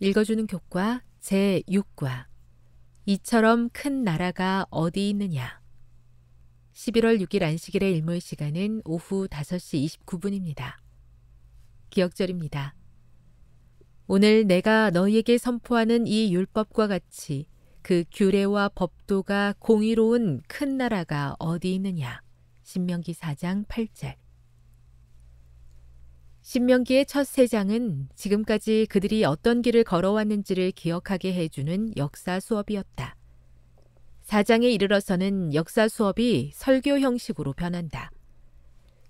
읽어주는 교과 제6과 이처럼 큰 나라가 어디 있느냐 11월 6일 안식일의 일몰 시간은 오후 5시 29분입니다. 기억절입니다. 오늘 내가 너희에게 선포하는 이 율법과 같이 그 규례와 법도가 공의로운 큰 나라가 어디 있느냐. 신명기 4장 8절 신명기의 첫 세 장은 지금까지 그들이 어떤 길을 걸어왔는지를 기억하게 해주는 역사 수업이었다. 사장에 이르러서는 역사 수업이 설교 형식으로 변한다.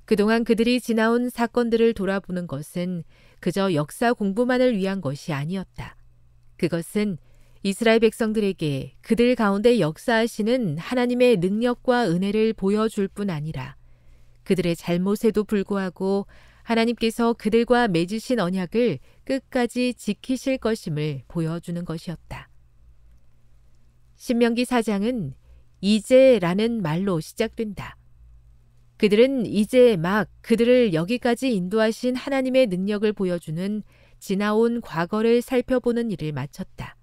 그동안 그들이 지나온 사건들을 돌아보는 것은 그저 역사 공부만을 위한 것이 아니었다. 그것은 이스라엘 백성들에게 그들 가운데 역사하시는 하나님의 능력과 은혜를 보여줄 뿐 아니라 그들의 잘못에도 불구하고 하나님께서 그들과 맺으신 언약을 끝까지 지키실 것임을 보여주는 것이었다. 신명기 사장은 이제라는 말로 시작된다. 그들은 이제 막 그들을 여기까지 인도하신 하나님의 능력을 보여주는 지나온 과거를 살펴보는 일을 마쳤다.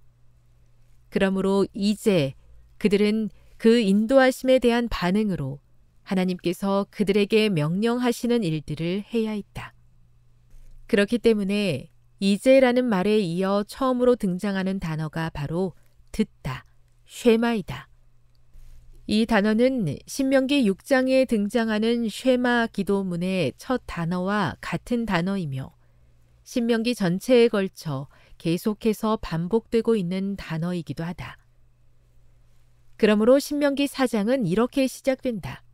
그러므로 이제 그들은 그 인도하심에 대한 반응으로 하나님께서 그들에게 명령하시는 일들을 해야 했다. 그렇기 때문에 이제라는 말에 이어 처음으로 등장하는 단어가 바로 듣다, 쉐마이다. 이 단어는 신명기 6장에 등장하는 쉐마 기도문의 첫 단어와 같은 단어이며 신명기 전체에 걸쳐 계속해서 반복되고 있는 단어이기도 하다. 그러므로 신명기 4장은 이렇게 시작된다.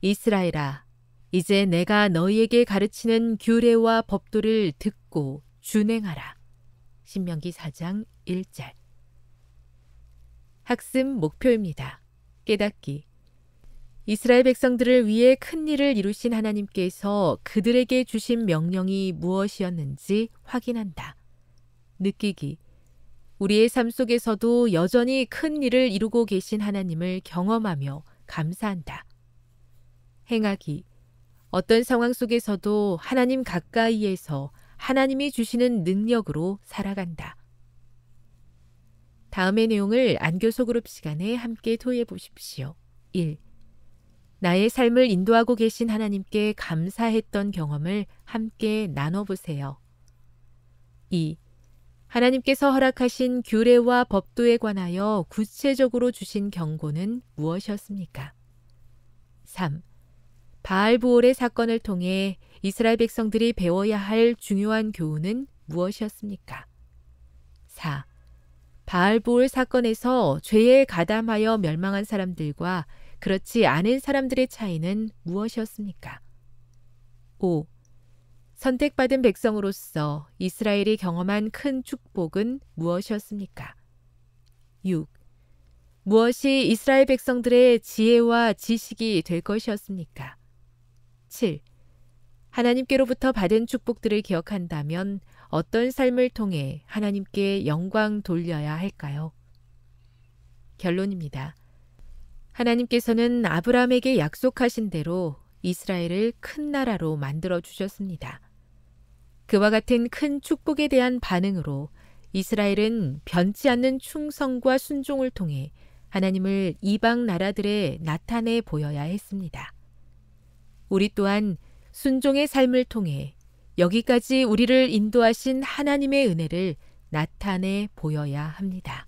이스라엘아, 이제 내가 너희에게 가르치는 규례와 법도를 듣고 준행하라. 신명기 4장 1절. 학습 목표입니다. 깨닫기. 이스라엘 백성들을 위해 큰 일을 이루신 하나님께서 그들에게 주신 명령이 무엇이었는지 확인한다. 느끼기. 우리의 삶 속에서도 여전히 큰 일을 이루고 계신 하나님을 경험하며 감사한다. 행하기. 어떤 상황 속에서도 하나님 가까이에서 하나님이 주시는 능력으로 살아간다. 다음의 내용을 안교소그룹 시간에 함께 토의해 보십시오. 1. 나의 삶을 인도하고 계신 하나님께 감사했던 경험을 함께 나눠보세요. 2. 하나님께서 허락하신 규례와 법도에 관하여 구체적으로 주신 경고는 무엇이었습니까? 3. 바알부올의 사건을 통해 이스라엘 백성들이 배워야 할 중요한 교훈은 무엇이었습니까? 4. 바알부올 사건에서 죄에 가담하여 멸망한 사람들과 그렇지 않은 사람들의 차이는 무엇이었습니까? 5. 선택받은 백성으로서 이스라엘이 경험한 큰 축복은 무엇이었습니까? 6. 무엇이 이스라엘 백성들의 지혜와 지식이 될 것이었습니까? 7. 하나님께로부터 받은 축복들을 기억한다면 어떤 삶을 통해 하나님께 영광 돌려야 할까요? 결론입니다. 하나님께서는 아브라함에게 약속하신 대로 이스라엘을 큰 나라로 만들어 주셨습니다. 그와 같은 큰 축복에 대한 반응으로 이스라엘은 변치 않는 충성과 순종을 통해 하나님을 이방 나라들에 나타내 보여야 했습니다. 우리 또한 순종의 삶을 통해 여기까지 우리를 인도하신 하나님의 은혜를 나타내 보여야 합니다.